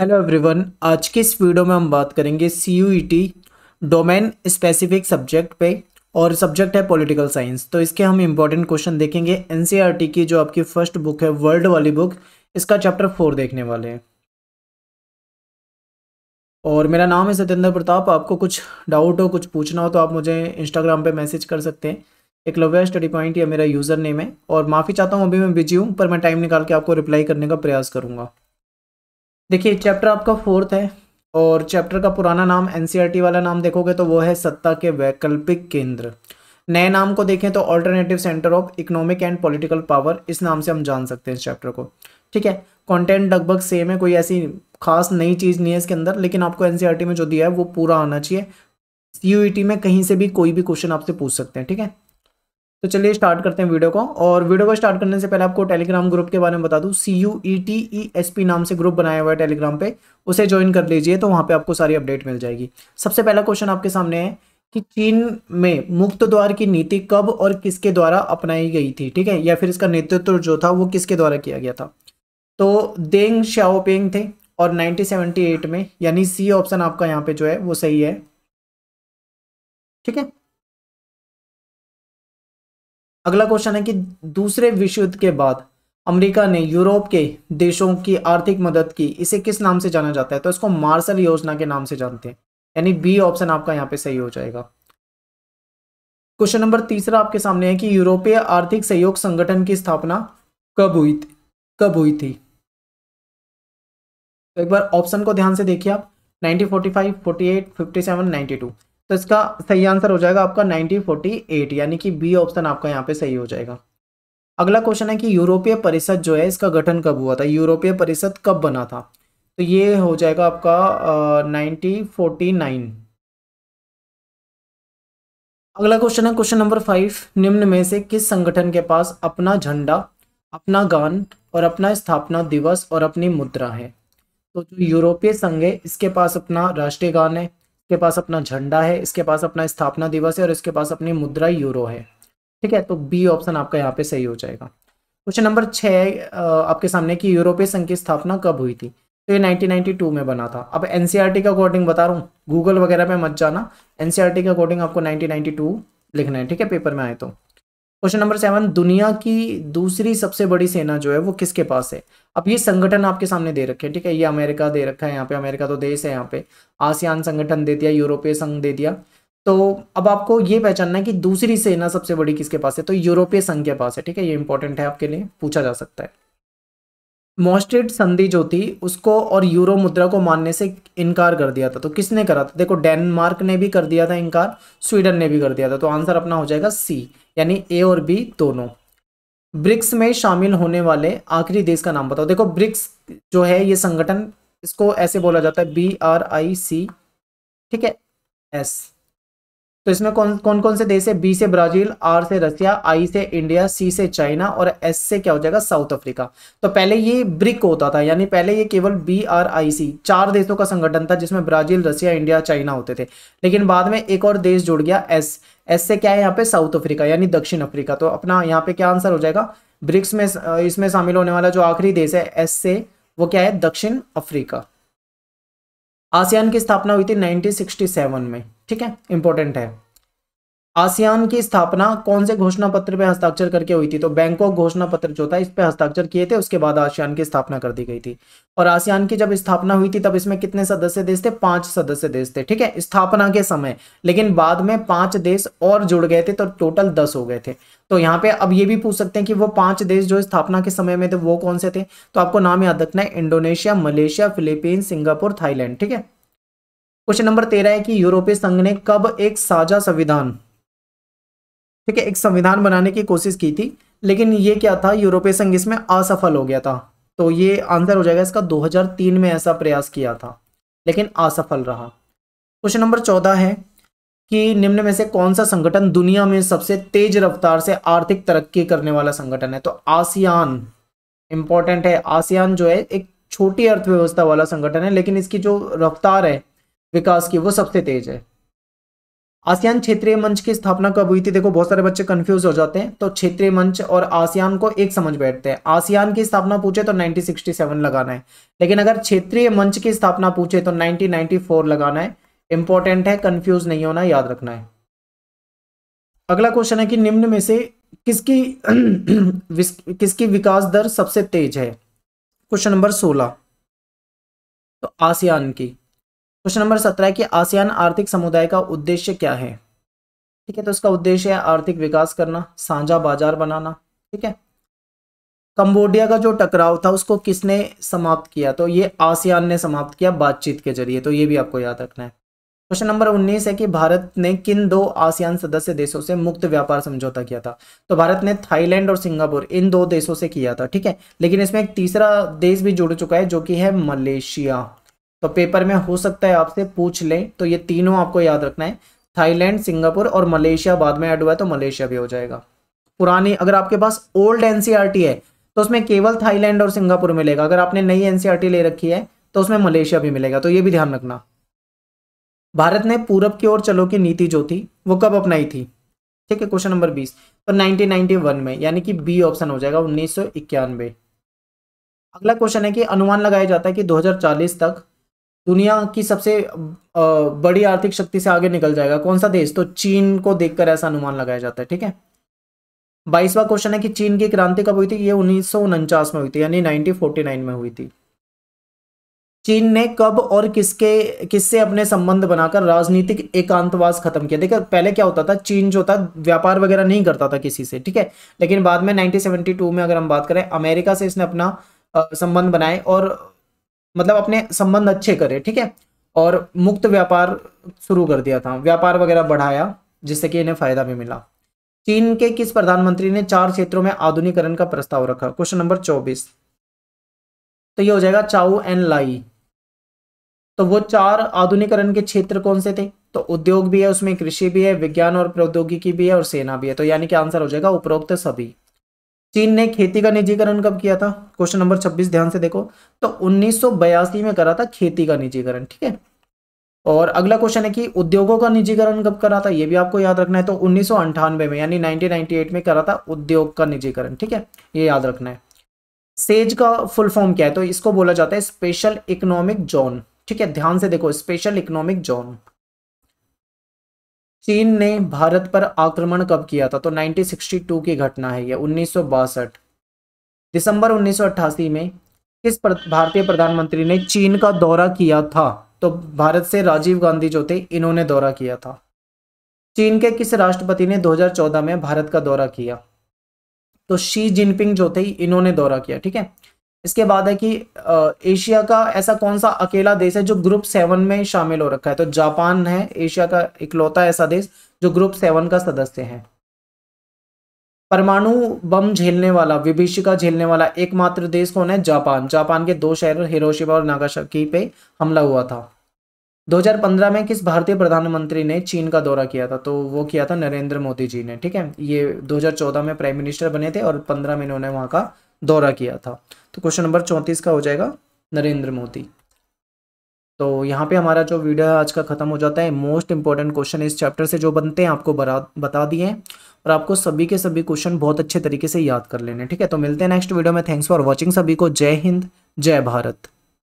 hello everyone आज के इस वीडियो में हम बात करेंगे C U E T domain specific subject पे और सब्जेक्ट है पॉलिटिकल साइंस तो इसके हम इम्पोर्टेंट क्वेश्चन देखेंगे एन टी e की जो आपकी फर्स्ट बुक है वर्ल्ड वाली बुक इसका चैप्टर फोर देखने वाले हैं और मेरा नाम है सत्येंद्र प्रताप आपको कुछ डाउट हो कुछ पूछना हो तो आप मुझे इंस्टाग्राम पर मैसेज कर सकते हैं एक लव्य स्टडी पॉइंट या मेरा यूज़र नेम है और माफ़ी चाहता हूँ अभी मैं बिजी हूँ पर मैं टाइम निकाल के आपको रिप्लाई करने का प्रयास करूँगा देखिए चैप्टर आपका फोर्थ है और चैप्टर का पुराना नाम एनसीईआरटी e वाला नाम देखोगे तो वो है सत्ता के वैकल्पिक केंद्र नए नाम को देखें तो alternative centre of economic and political power इस नाम से हम जान सकते हैं इस चैप्टर को ठीक है कंटेंट लगभग सेम है कोई ऐसी खास नई चीज़ नहीं है इसके अंदर लेकिन आपको एन e में जो दिया है वो पूरा आना चाहिए यू e में कहीं से भी कोई भी क्वेश्चन आपसे पूछ सकते हैं ठीक है तो चलिए स्टार्ट करते हैं वीडियो को और वीडियो को स्टार्ट करने से पहले आपको टेलीग्राम ग्रुप के बारे में बता दूं C U E T E S P नाम से ग्रुप बनाया हुआ है टेलीग्राम पे उसे ज्वाइन कर लीजिए तो वहां पे आपको सारी अपडेट मिल जाएगी सबसे पहला क्वेश्चन आपके सामने है कि चीन में मुक्त द्वार की नीति कब और किसके द्वारा अपनाई गई थी ठीक है या फिर इसका नेतृत्व जो था वो किसके द्वारा किया गया था तो देंग श्याओपेंग थे और नाइनटीन में यानी सी ऑप्शन आपका यहाँ पे जो है वो सही है ठीक है अगला क्वेश्चन है कि दूसरे विश्व युद्ध के बाद अमेरिका ने यूरोप के देशों की आर्थिक मदद की इसे किस नाम से जाना जाता है तो इसको मार्शल योजना के नाम से जानते हैं यानी बी ऑप्शन आपका यहाँ पे सही हो जाएगा क्वेश्चन नंबर तीसरा आपके सामने है कि यूरोपीय आर्थिक सहयोग संगठन की स्थापना कब हुई थी कब हुई थी तो एक बार ऑप्शन को ध्यान से देखिए आप 1945, 48, 57, 92 तो इसका सही आंसर हो जाएगा आपका 1948 यानी कि बी ऑप्शन आपका यहाँ पे सही हो जाएगा अगला क्वेश्चन है कि यूरोपीय परिषद जो है इसका गठन कब हुआ था यूरोपीय परिषद कब बना था तो ये हो जाएगा आपका नाइनटीन अगला क्वेश्चन है क्वेश्चन नंबर फाइव निम्न में से किस संगठन के पास अपना झंडा अपना गान और अपना स्थापना दिवस और अपनी मुद्रा है तो जो यूरोपीय संघ है इसके पास अपना राष्ट्रीय गान है इसके पास अपना झंडा है इसके पास अपना स्थापना दिवस है और इसके पास अपनी मुद्रा यूरो है ठीक है तो बी ऑप्शन आपका यहाँ पे सही हो जाएगा क्वेश्चन नंबर छः आपके सामने की यूरोपीय संघ की स्थापना कब हुई थी तो ये 1992 में बना था अब एनसीईआरटी का अकॉर्डिंग बता रहा हूँ गूगल वगैरह पे मत जाना एनसीईआरटी का अकॉर्डिंग आपको 1992 लिखना है ठीक है पेपर में आए तो क्वेश्चन नंबर सेवन दुनिया की दूसरी सबसे बड़ी सेना जो है वो किसके पास है अब ये संगठन आपके सामने दे रखे हैं ठीक है ये अमेरिका दे रखा है यहाँ पे अमेरिका तो देश है यहाँ पे आसियान संगठन दे दिया यूरोपीय संघ दे दिया तो अब आपको ये पहचानना है कि दूसरी सेना सबसे बड़ी किसके पास है तो यूरोपीय संघ के पास है ठीक है ये इंपॉर्टेंट है आपके लिए पूछा जा सकता है मोस्टेड संधि जो थी उसको और यूरो मुद्रा को मानने से इनकार कर दिया था तो किसने करा था देखो डेनमार्क ने भी कर दिया था इनकार स्वीडन ने भी कर दिया था तो आंसर अपना हो जाएगा सी यानी ए और बी दोनों ब्रिक्स में शामिल होने वाले आखिरी देश का नाम बताओ देखो ब्रिक्स जो है ये संगठन इसको ऐसे बोला जाता है बी आर आई सी ठीक है एस तो इसमें कौन कौन कौन से देश है बी से ब्राजील आर से रसिया आई से इंडिया सी से चाइना और एस से क्या हो जाएगा साउथ अफ्रीका तो पहले ये ब्रिक होता था यानी पहले ये केवल बी आर आई सी चार देशों का संगठन था जिसमें ब्राजील रसिया इंडिया चाइना होते थे लेकिन बाद में एक और देश जुड़ गया एस एस से क्या है यहाँ पे साउथ अफ्रीका यानी दक्षिण अफ्रीका तो अपना यहाँ पे क्या आंसर हो जाएगा ब्रिक्स में इसमें शामिल होने वाला जो आखिरी देश है एस से वो क्या है दक्षिण अफ्रीका आसियान की स्थापना हुई थी 1967 में ठीक है इंपॉर्टेंट है आसियान की स्थापना कौन से घोषणा पत्र पे हस्ताक्षर करके हुई थी तो बैंकॉक घोषणा पत्र जो था इस पे हस्ताक्षर किए थे उसके बाद आसियान की स्थापना कर दी गई थी और आसियान की जब स्थापना हुई थी तब इसमें कितने सदस्य देश थे पांच सदस्य देश थे ठीक है स्थापना के समय लेकिन बाद में पांच देश और जुड़ गए थे तो टोटल दस हो गए थे तो यहाँ पे अब ये भी पूछ सकते हैं कि वो पांच देश जो स्थापना के समय में थे वो कौन से थे तो आपको नाम याद रखना है Indonesia Malaysia Philippines Singapore Thailand ठीक है क्वेश्चन नंबर तेरह है कि यूरोपीय संघ ने कब एक साझा संविधान ठीक है एक संविधान बनाने की कोशिश की थी लेकिन ये क्या था यूरोपीय संघ इसमें असफल हो गया था तो ये आंसर हो जाएगा इसका 2003 में ऐसा प्रयास किया था लेकिन असफल रहा क्वेश्चन नंबर चौदह है कि निम्न में से कौन सा संगठन दुनिया में सबसे तेज रफ्तार से आर्थिक तरक्की करने वाला संगठन है तो आसियान इंपॉर्टेंट है आसियान जो है एक छोटी अर्थव्यवस्था वाला संगठन है लेकिन इसकी जो रफ्तार है विकास की वो सबसे तेज है आसियान क्षेत्रीय मंच की स्थापना कब हुई थी देखो बहुत सारे बच्चे कंफ्यूज हो जाते हैं तो क्षेत्रीय मंच और आसियान को एक समझ बैठते हैं आसियान की स्थापना पूछे तो 1967 लगाना है लेकिन अगर क्षेत्रीय मंच की स्थापना पूछे तो 1994 लगाना है इंपॉर्टेंट है कंफ्यूज नहीं होना याद रखना है अगला क्वेश्चन है कि निम्न में से किसकी किसकी विकास दर सबसे तेज है क्वेश्चन नंबर सोलह तो आसियान की क्वेश्चन नंबर सत्रह की आसियान आर्थिक समुदाय का उद्देश्य क्या है ठीक है तो इसका उद्देश्य है आर्थिक विकास करना साझा बाजार बनाना ठीक है कंबोडिया का जो टकराव था उसको किसने समाप्त किया तो ये आसियान ने समाप्त किया बातचीत के जरिए तो ये भी आपको याद रखना है क्वेश्चन नंबर 19 है कि भारत ने किन दो आसियान सदस्य देशों से मुक्त व्यापार समझौता किया था तो भारत ने थाईलैंड और सिंगापुर इन दो देशों से किया था ठीक है लेकिन इसमें एक तीसरा देश भी जुड़ चुका है जो कि है मलेशिया तो पेपर में हो सकता है आपसे पूछ लें तो ये तीनों आपको याद रखना है थाईलैंड सिंगापुर और मलेशिया बाद में ऐड हुआ है तो मलेशिया भी हो जाएगा पुरानी अगर आपके पास ओल्ड एनसीईआरटी e है तो उसमें केवल थाईलैंड और सिंगापुर मिलेगा अगर आपने नई एनसीईआरटी e ले रखी है तो उसमें मलेशिया भी मिलेगा तो ये भी ध्यान रखना भारत ने पूरब की ओर चलो की नीति जो थी वो कब अपनाई थी ठीक है क्वेश्चन नंबर बीस तो नाइनटीन में यानी कि बी ऑप्शन हो जाएगा उन्नीस अगला क्वेश्चन है कि अनुमान लगाया जाता है कि 2040 तक दुनिया की सबसे बड़ी आर्थिक शक्ति से आगे निकल जाएगा कौन सा देश तो चीन को देखकर ऐसा अनुमान लगाया जाता है ठीक है बाईसवा क्वेश्चन है कि चीन की क्रांति कब हुई थी ये उन्नीस में हुई थी यानी 1949 में हुई थी चीन ने कब और किसके किससे अपने संबंध बनाकर राजनीतिक एकांतवास खत्म किया देखिए पहले क्या होता था चीन जो था व्यापार वगैरह नहीं करता था किसी से ठीक है लेकिन बाद में 1972 में अगर हम बात करें अमेरिका से इसने अपना संबंध बनाए और मतलब अपने संबंध अच्छे करे ठीक है और मुक्त व्यापार शुरू कर दिया था व्यापार वगैरह बढ़ाया जिससे कि इन्हें फायदा भी मिला चीन के किस प्रधानमंत्री ने चार क्षेत्रों में आधुनिकरण का प्रस्ताव रखा क्वेश्चन नंबर चौबीस तो ये हो जाएगा चाऊ एंड लाई तो वो चार आधुनिकरण के क्षेत्र कौन से थे तो उद्योग भी है उसमें कृषि भी है विज्ञान और प्रौद्योगिकी भी है और सेना भी है तो यानी कि आंसर हो जाएगा उपरोक्त सभी चीन ने खेती का निजीकरण कब किया था क्वेश्चन नंबर 26 ध्यान से देखो तो उन्नीस में करा था खेती का निजीकरण ठीक है और अगला क्वेश्चन है कि उद्योगों का निजीकरण कब करा था ये भी आपको याद रखना है तो उन्नीस में यानी 1998 में करा था उद्योग का निजीकरण ठीक है ये याद रखना है सेज का फुल फॉर्म क्या है तो इसको बोला जाता है स्पेशल इकोनॉमिक जोन ठीक है ध्यान से देखो स्पेशल इकोनॉमिक जोन चीन ने भारत पर आक्रमण कब किया था तो 1962 की घटना है यह उन्नीस दिसंबर 1988 में किस भारतीय प्रधानमंत्री ने चीन का दौरा किया था तो भारत से राजीव गांधी जो थे इन्होंने दौरा किया था चीन के किस राष्ट्रपति ने 2014 में भारत का दौरा किया तो शी जिनपिंग जो थे इन्होंने दौरा किया ठीक है इसके बाद है कि एशिया का ऐसा कौन सा अकेला देश है जो ग्रुप सेवन में शामिल हो रखा है तो जापान है एशिया का इकलौता ऐसा देश जो ग्रुप सेवन का सदस्य है परमाणु बम झेलने वाला विभीषिका झेलने वाला एकमात्र देश कौन है जापान जापान के दो शहर हिरोशिमा और नागाशाकी पे हमला हुआ था 2015 में किस भारतीय प्रधानमंत्री ने चीन का दौरा किया था तो वो किया था नरेंद्र मोदी जी ने ठीक है ये 2014 में प्राइम मिनिस्टर बने थे और 15 में इन्होंने वहां का दौरा किया था तो क्वेश्चन नंबर चौंतीस का हो जाएगा नरेंद्र मोदी तो यहाँ पे हमारा जो वीडियो है आज का ख़त्म हो जाता है मोस्ट इंपॉर्टेंट क्वेश्चन इस चैप्टर से जो बनते हैं आपको बरा बता दिए हैं और आपको सभी के सभी क्वेश्चन बहुत अच्छे तरीके से याद कर लेने ठीक है तो मिलते हैं नेक्स्ट वीडियो में थैंक्स फॉर वॉचिंग सभी को जय हिंद जय भारत